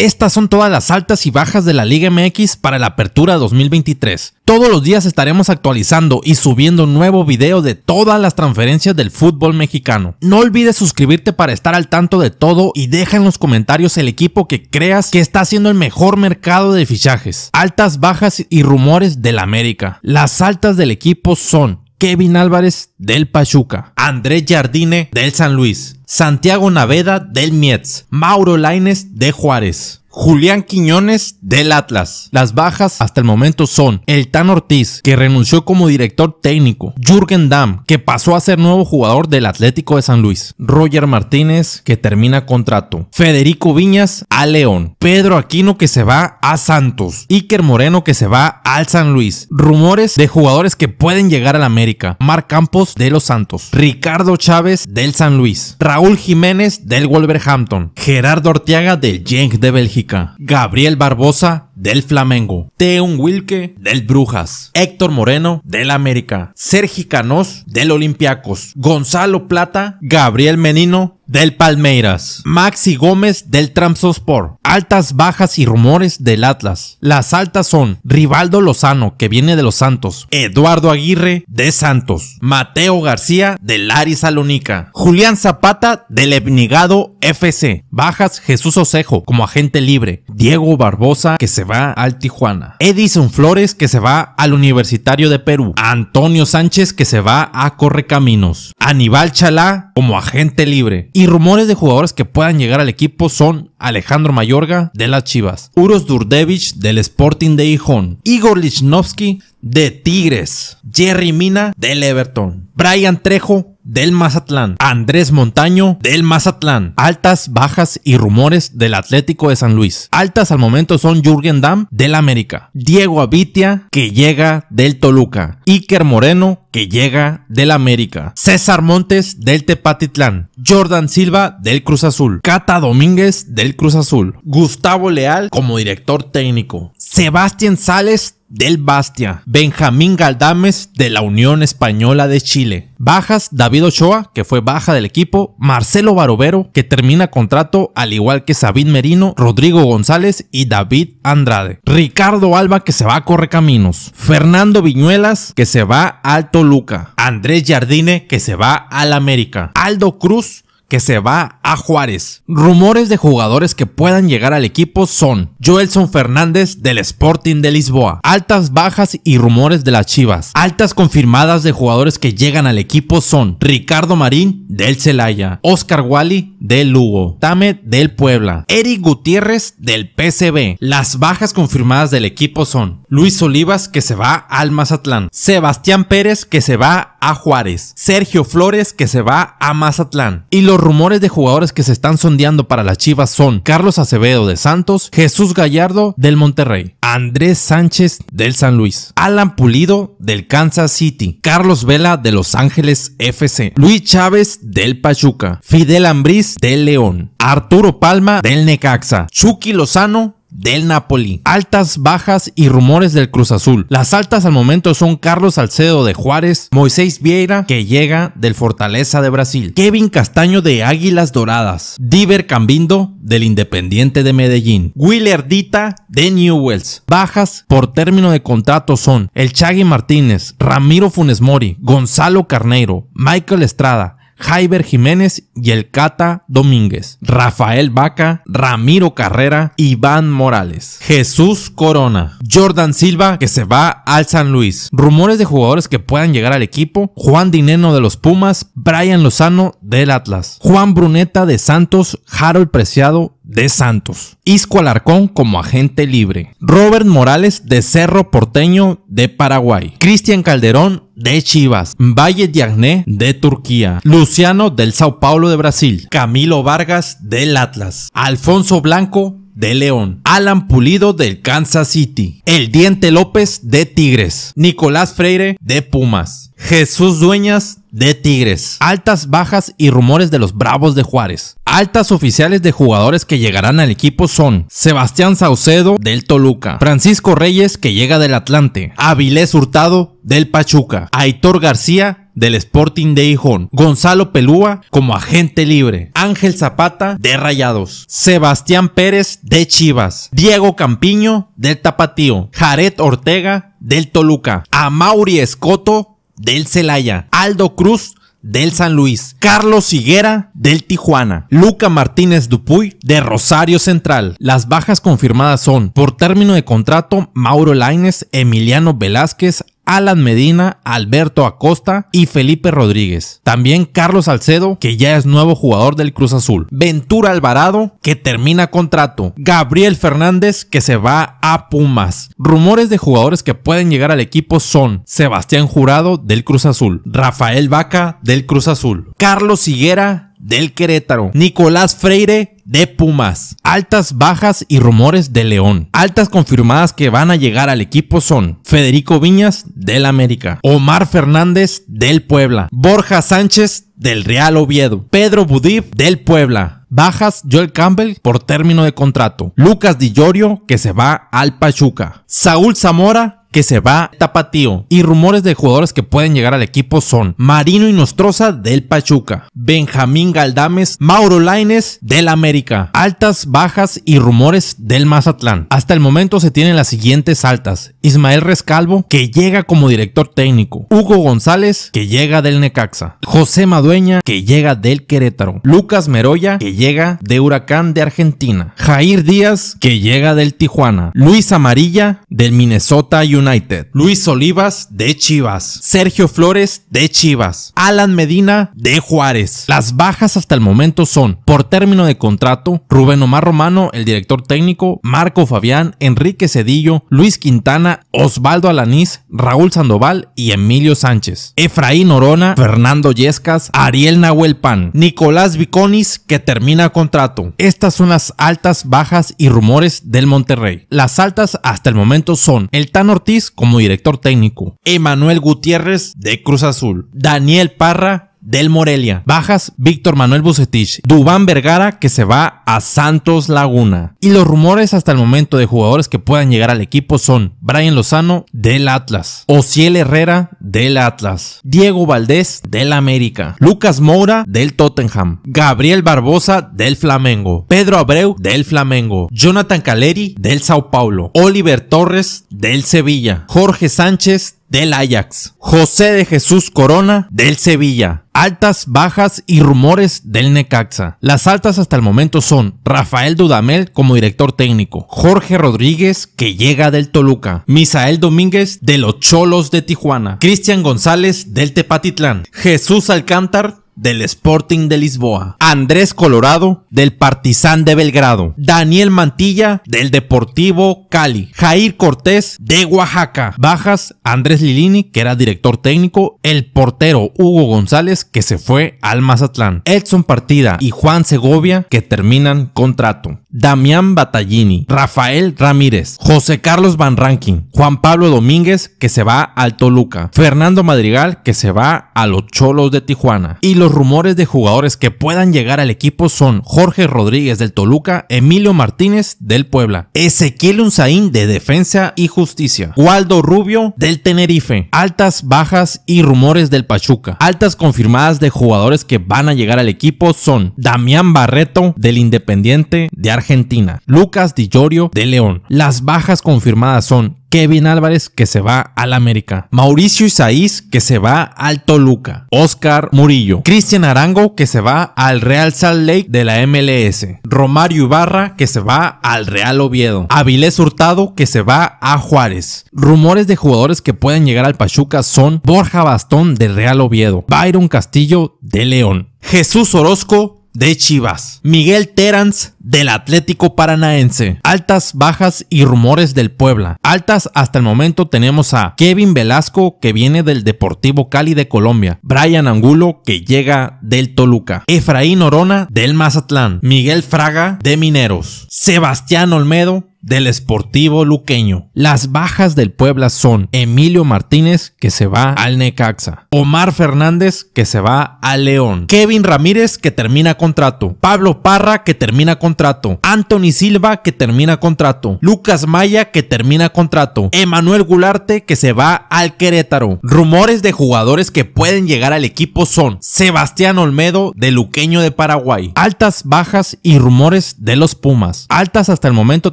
Estas son todas las altas y bajas de la Liga MX para la apertura 2023. Todos los días estaremos actualizando y subiendo un nuevo video de todas las transferencias del fútbol mexicano. No olvides suscribirte para estar al tanto de todo y deja en los comentarios el equipo que creas que está haciendo el mejor mercado de fichajes. Altas, bajas y rumores del América. Las altas del equipo son Kevin Álvarez del Pachuca, Andrés Jardine del San Luis, Santiago Naveda del Mietz, Mauro Laines de Juárez. Julián Quiñones del Atlas. Las bajas hasta el momento son el Tan Ortiz, que renunció como director técnico, Jürgen Damm, que pasó a ser nuevo jugador del Atlético de San Luis, Roger Martínez, que termina contrato, Federico Viñas a León, Pedro Aquino, que se va a Santos, Iker Moreno, que se va al San Luis, rumores de jugadores que pueden llegar al América, Marc Campos de los Santos, Ricardo Chávez del San Luis, Raúl Jiménez del Wolverhampton, Gerardo Ortiaga del Genk de Bélgica. Gabriel Barbosa del Flamengo, Teun Wilke del Brujas, Héctor Moreno del América, Sergi Canós del Olympiacos, Gonzalo Plata, Gabriel Menino del Palmeiras, Maxi Gómez del Tramsospor. Altas, bajas y rumores del Atlas. Las altas son Rivaldo Lozano, que viene de los Santos, Eduardo Aguirre de Santos, Mateo García del Ari Salónica, Julián Zapata del Ebnigado FC, bajas Jesús Osejo como agente libre, Diego Barbosa que se va al Tijuana, Edison Flores que se va al Universitario de Perú, Antonio Sánchez que se va a Correcaminos, Aníbal Chalá como agente libre y rumores de jugadores que puedan llegar al equipo son Alejandro Mayorga de las Chivas, Uros Durdevich del Sporting de Gijón, Igor Lichnowsky de Tigres, Jerry Mina del Everton, Brian Trejo del Mazatlán, Andrés Montaño del Mazatlán. Altas, bajas y rumores del Atlético de San Luis. Altas al momento son Jürgen Damm del América, Diego Abitia que llega del Toluca, Iker Moreno que llega del América, César Montes del Tepatitlán, Jordan Silva del Cruz Azul, Cata Domínguez del Cruz Azul, Gustavo Leal como director técnico, Sebastián Sales del Bastia, Benjamín Galdames de la Unión Española de Chile. Bajas, David Ochoa, que fue baja del equipo, Marcelo Barovero, que termina contrato, al igual que Sabín Merino, Rodrigo González y David Andrade. Ricardo Alba, que se va a Correcaminos. Fernando Viñuelas, que se va al Toluca. Andrés Jardine, que se va al América. Aldo Cruz, que se va a Juárez. Rumores de jugadores que puedan llegar al equipo son Joelson Fernández del Sporting de Lisboa, altas, bajas y rumores de las Chivas. Altas confirmadas de jugadores que llegan al equipo son Ricardo Marín del Celaya, Oscar Wally del Lugo, Tame del Puebla, Eric Gutiérrez del PCB. Las bajas confirmadas del equipo son Luis Olivas que se va al Mazatlán, Sebastián Pérez que se va a Juárez, Sergio Flores que se va a Mazatlán. Y los rumores de jugadores que se están sondeando para la Chivas son Carlos Acevedo de Santos, Jesús Gallardo del Monterrey, Andrés Sánchez del San Luis, Alan Pulido del Kansas City, Carlos Vela de Los Ángeles FC, Luis Chávez del Pachuca, Fidel Ambriz del León, Arturo Palma del Necaxa, Chucky Lozano del Napoli. Altas, bajas y rumores del Cruz Azul. Las altas al momento son Carlos Salcedo de Juárez, Moisés Vieira que llega del Fortaleza de Brasil, Kevin Castaño de Águilas Doradas, Diver Cambindo del Independiente de Medellín, Willer de Newells. Bajas por término de contrato son El Chagui Martínez, Ramiro Funes Mori, Gonzalo Carneiro, Michael Estrada, Jaiber Jiménez y el Cata Domínguez, Rafael Vaca, Ramiro Carrera, Iván Morales, Jesús Corona, Jordan Silva que se va al San Luis, rumores de jugadores que puedan llegar al equipo, Juan Dineno de los Pumas, Brian Lozano del Atlas, Juan Bruneta de Santos, Harold Preciado de Santos, Isco Alarcón como agente libre, Robert Morales de Cerro Porteño de Paraguay, Cristian Calderón de Chivas, Valle Diagné de Turquía, Luciano del Sao Paulo de Brasil, Camilo Vargas del Atlas, Alfonso Blanco de León, Alan Pulido del Kansas City, El Diente López de Tigres, Nicolás Freire de Pumas, Jesús Dueñas de Tigres, altas, bajas y rumores de los Bravos de Juárez. Altas oficiales de jugadores que llegarán al equipo son Sebastián Saucedo del Toluca, Francisco Reyes que llega del Atlante, Avilés Hurtado del Pachuca, Aitor García del Sporting de Gijón, Gonzalo Pelúa como agente libre, Ángel Zapata de Rayados, Sebastián Pérez de Chivas, Diego Campiño del Tapatío, Jared Ortega del Toluca, Amauri Escoto del Celaya, Aldo Cruz del San Luis, Carlos Higuera del Tijuana, Luca Martínez Dupuy de Rosario Central. Las bajas confirmadas son, por término de contrato, Mauro Laines, Emiliano Velázquez, Alan Medina, Alberto Acosta y Felipe Rodríguez. También Carlos Alcedo, que ya es nuevo jugador del Cruz Azul. Ventura Alvarado, que termina contrato. Gabriel Fernández, que se va a Pumas. Rumores de jugadores que pueden llegar al equipo son Sebastián Jurado del Cruz Azul, Rafael Vaca del Cruz Azul, Carlos Higuera del Querétaro, Nicolás Freire de Pumas. Altas, bajas y rumores de León. Altas confirmadas que van a llegar al equipo son Federico Viñas del América, Omar Fernández del Puebla, Borja Sánchez del Real Oviedo, Pedro Budip. del Puebla, Bajas Joel Campbell por término de contrato. Lucas Di Llorio que se va al Pachuca. Saúl Zamora que se va Tapatío y rumores de jugadores que pueden llegar al equipo son Marino y Nostroza del Pachuca, Benjamín Galdames, Mauro Laines del América, altas, bajas y rumores del Mazatlán. Hasta el momento se tienen las siguientes altas: Ismael Rescalvo que llega como director técnico, Hugo González que llega del Necaxa, José Madueña que llega del Querétaro, Lucas Meroya que llega de Huracán de Argentina, Jair Díaz que llega del Tijuana, Luis Amarilla del Minnesota United United, Luis Olivas de Chivas, Sergio Flores de Chivas, Alan Medina de Juárez. Las bajas hasta el momento son, por término de contrato, Rubén Omar Romano, el director técnico, Marco Fabián, Enrique Cedillo, Luis Quintana, Osvaldo Alanís, Raúl Sandoval y Emilio Sánchez, Efraín Orona, Fernando Yescas, Ariel Nahuel Pan, Nicolás Viconis, que termina contrato. Estas son las altas, bajas y rumores del Monterrey. Las altas hasta el momento son el Tan como director técnico, Emanuel Gutiérrez de Cruz Azul, Daniel Parra del Morelia. Bajas Víctor Manuel Bucetich, Dubán Vergara que se va a Santos Laguna. Y los rumores hasta el momento de jugadores que puedan llegar al equipo son Brian Lozano del Atlas, Ociel Herrera del Atlas, Diego Valdés del América, Lucas Moura del Tottenham, Gabriel Barbosa del Flamengo, Pedro Abreu del Flamengo, Jonathan Caleri del Sao Paulo, Oliver Torres del Sevilla, Jorge Sánchez del Ajax, José de Jesús Corona del Sevilla, altas, bajas y rumores del Necaxa. Las altas hasta el momento son Rafael Dudamel como director técnico, Jorge Rodríguez que llega del Toluca, Misael Domínguez de los Cholos de Tijuana, Cristian González del Tepatitlán, Jesús Alcántar del Sporting de Lisboa, Andrés Colorado del Partizan de Belgrado, Daniel Mantilla del Deportivo Cali, Jair Cortés de Oaxaca, bajas Andrés Lilini que era director técnico, el portero Hugo González que se fue al Mazatlán, Edson Partida y Juan Segovia que terminan contrato. Damián Battaglini, Rafael Ramírez, José Carlos Van Rankin, Juan Pablo Domínguez, que se va al Toluca, Fernando Madrigal, que se va a los Cholos de Tijuana. Y los rumores de jugadores que puedan llegar al equipo son Jorge Rodríguez del Toluca, Emilio Martínez del Puebla, Ezequiel Unzaín de Defensa y Justicia, Waldo Rubio del Tenerife, altas, bajas y rumores del Pachuca. Altas confirmadas de jugadores que van a llegar al equipo son Damián Barreto del Independiente de Argentina, Argentina, Lucas Di de León. Las bajas confirmadas son Kevin Álvarez que se va al América, Mauricio Isaís que se va al Toluca, Oscar Murillo, Cristian Arango que se va al Real Salt Lake de la MLS, Romario Ibarra que se va al Real Oviedo, Avilés Hurtado que se va a Juárez. Rumores de jugadores que pueden llegar al Pachuca son Borja Bastón del Real Oviedo, Byron Castillo de León, Jesús Orozco de Chivas, Miguel Terans del Atlético Paranaense. Altas, bajas y rumores del Puebla. Altas hasta el momento tenemos a Kevin Velasco que viene del Deportivo Cali de Colombia, Brian Angulo que llega del Toluca, Efraín Orona del Mazatlán, Miguel Fraga de Mineros, Sebastián Olmedo del Esportivo Luqueño. Las bajas del Puebla son Emilio Martínez, que se va al Necaxa, Omar Fernández, que se va al León, Kevin Ramírez, que termina contrato, Pablo Parra, que termina contrato, contrato. Anthony Silva, que termina contrato. Lucas Maya, que termina contrato. Emanuel Gularte, que se va al Querétaro. Rumores de jugadores que pueden llegar al equipo son Sebastián Olmedo, de Luqueño de Paraguay. Altas, bajas y rumores de los Pumas. Altas hasta el momento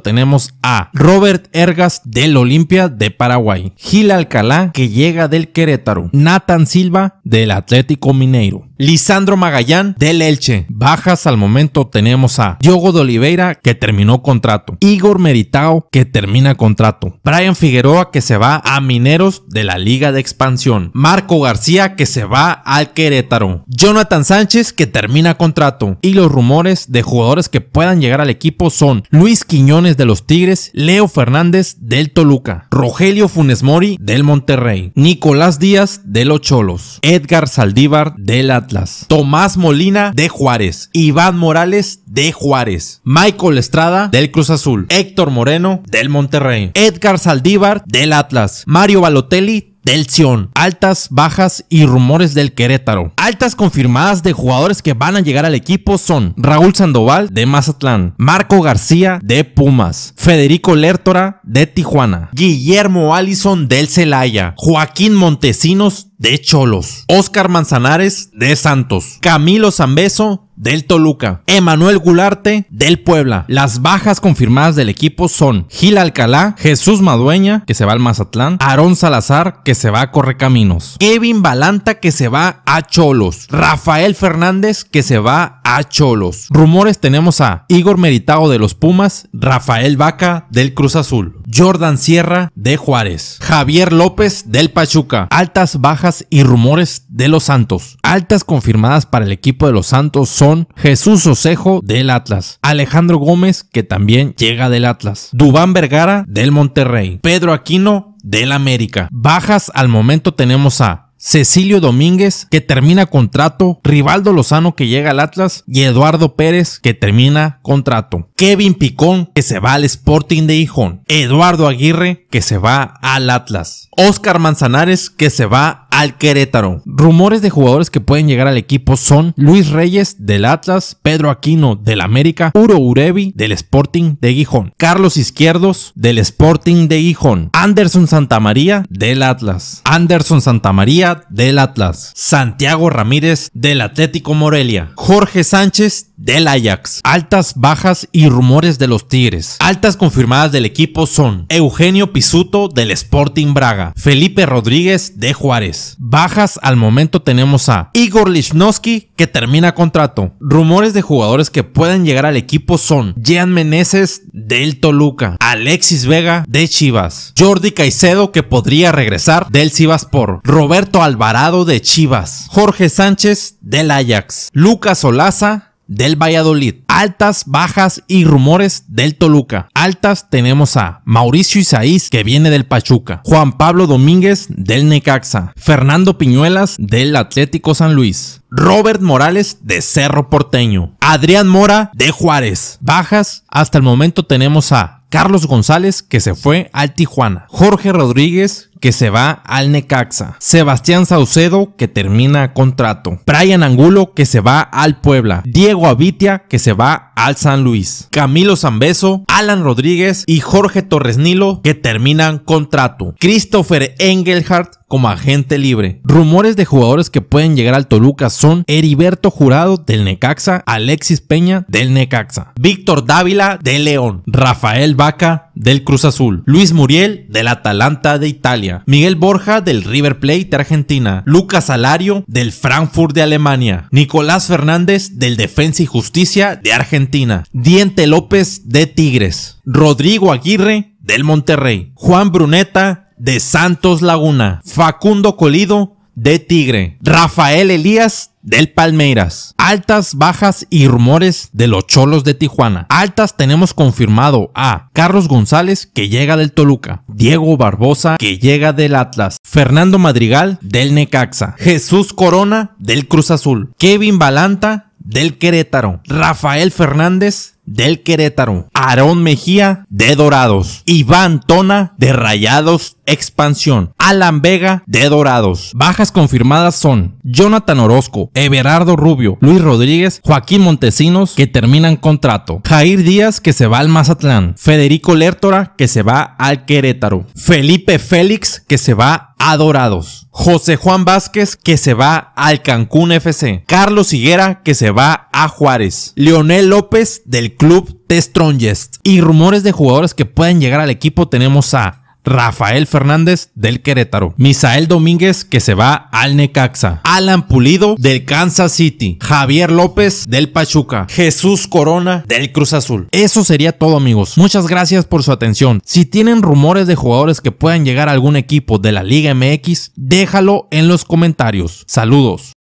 tenemos a Robert Ergas del Olimpia de Paraguay. Gil Alcalá, que llega del Querétaro. Nathan Silva, del Atlético Mineiro. Lisandro Magallán del Elche. Bajas al momento tenemos a Diogo de Oliveira que terminó contrato. Igor Meritao que termina contrato. Brian Figueroa que se va a Mineros de la Liga de Expansión. Marco García que se va al Querétaro. Jonathan Sánchez que termina contrato. Y los rumores de jugadores que puedan llegar al equipo son Luis Quiñones de los Tigres, Leo Fernández del Toluca, Rogelio Funes Mori del Monterrey, Nicolás Díaz de los Cholos, Edgar Saldívar de la Tomás Molina de Juárez, Iván Morales de Juárez, Michael Estrada del Cruz Azul, Héctor Moreno del Monterrey, Edgar Saldívar del Atlas, Mario Balotelli del Sion. Altas, bajas y rumores del Querétaro. Altas confirmadas de jugadores que van a llegar al equipo son Raúl Sandoval de Mazatlán, Marco García de Pumas, Federico Lertora de Tijuana, Guillermo Allison del Celaya, Joaquín Montesinos de Cholos, Oscar Manzanares de Santos, Camilo Zambeso del Toluca, Emanuel Gularte del Puebla. Las bajas confirmadas del equipo son Gil Alcalá, Jesús Madueña, que se va al Mazatlán, Aarón Salazar, que se va a Correcaminos, Kevin Balanta, que se va a Cholos, Rafael Fernández, que se va a Cholos. Rumores tenemos a Igor Meritao de los Pumas, Rafael Vaca del Cruz Azul. Jordan Sierra de Juárez, Javier López del Pachuca. Altas, bajas y rumores de los Santos. Altas confirmadas para el equipo de los Santos son Jesús Osejo del Atlas, Alejandro Gómez que también llega del Atlas, Dubán Vergara del Monterrey, Pedro Aquino del América. Bajas al momento tenemos a Cecilio Domínguez, que termina contrato, Rivaldo Lozano, que llega al Atlas, y Eduardo Pérez, que termina contrato. Kevin Picón, que se va al Sporting de Gijón. Eduardo Aguirre, que se va al Atlas. Oscar Manzanares, que se va al Querétaro. Rumores de jugadores que pueden llegar al equipo son Luis Reyes del Atlas, Pedro Aquino del América, Uro Urevi del Sporting de Gijón, Carlos Izquierdos del Sporting de Gijón, Anderson Santamaría del Atlas, Anderson Santamaría del Atlas, Santiago Ramírez del Atlético Morelia, Jorge Sánchez del Ajax. Altas, bajas y rumores de los Tigres. Altas confirmadas del equipo son Eugenio Pisuto del Sporting Braga, Felipe Rodríguez de Juárez bajas al momento tenemos a Igor Lichnowsky, que termina contrato. Rumores de jugadores que pueden llegar al equipo son Jean Meneses del Toluca, Alexis Vega de Chivas, Jordi Caicedo, que podría regresar del Cibaspor, Roberto Alvarado de Chivas, Jorge Sánchez del Ajax, Lucas Olaza del Valladolid. Altas, bajas y rumores del Toluca. Altas tenemos a Mauricio Isaís que viene del Pachuca, Juan Pablo Domínguez del Necaxa, Fernando Piñuelas del Atlético San Luis, Robert Morales de Cerro Porteño, Adrián Mora de Juárez. Bajas, hasta el momento tenemos a Carlos González que se fue al Tijuana, Jorge Rodríguez que se va al Necaxa. Sebastián Saucedo, que termina contrato. Brian Angulo, que se va al Puebla. Diego Avitia, que se va al San Luis. Camilo Zambeso, Alan Rodríguez y Jorge Torres Nilo, que terminan contrato. Christopher Engelhardt, como agente libre. Rumores de jugadores que pueden llegar al Toluca son Heriberto Jurado del Necaxa, Alexis Peña del Necaxa, Víctor Dávila de León, Rafael Vaca del Cruz Azul, Luis Muriel del Atalanta de Italia, Miguel Borja del River Plate de Argentina, Lucas Alario del Frankfurt de Alemania, Nicolás Fernández del Defensa y Justicia de Argentina, Diente López de Tigres, Rodrigo Aguirre del Monterrey, Juan Bruneta de Santos Laguna, Facundo Colido de Tigre, Rafael Elías del Palmeiras. Altas, bajas y rumores de los Cholos de Tijuana. Altas tenemos confirmado a Carlos González que llega del Toluca, Diego Barbosa que llega del Atlas, Fernando Madrigal del Necaxa, Jesús Corona del Cruz Azul, Kevin Balanta del Querétaro, Rafael Fernández del Querétaro, Aarón Mejía de Dorados, Iván Tona de Rayados Expansión, Alan Vega de Dorados. Bajas confirmadas son Jonathan Orozco, Everardo Rubio, Luis Rodríguez, Joaquín Montesinos que terminan contrato, Jair Díaz que se va al Mazatlán, Federico Lertora que se va al Querétaro, Felipe Félix que se va adorados. José Juan Vázquez que se va al Cancún FC. Carlos Higuera que se va a Juárez. Leonel López del club The Strongest. Y rumores de jugadores que pueden llegar al equipo tenemos a Rafael Fernández del Querétaro, Misael Domínguez que se va al Necaxa, Alan Pulido del Kansas City, Javier López del Pachuca, Jesús Corona del Cruz Azul. Eso sería todo amigos, muchas gracias por su atención. Si tienen rumores de jugadores que puedan llegar a algún equipo de la Liga MX, déjalo en los comentarios. Saludos.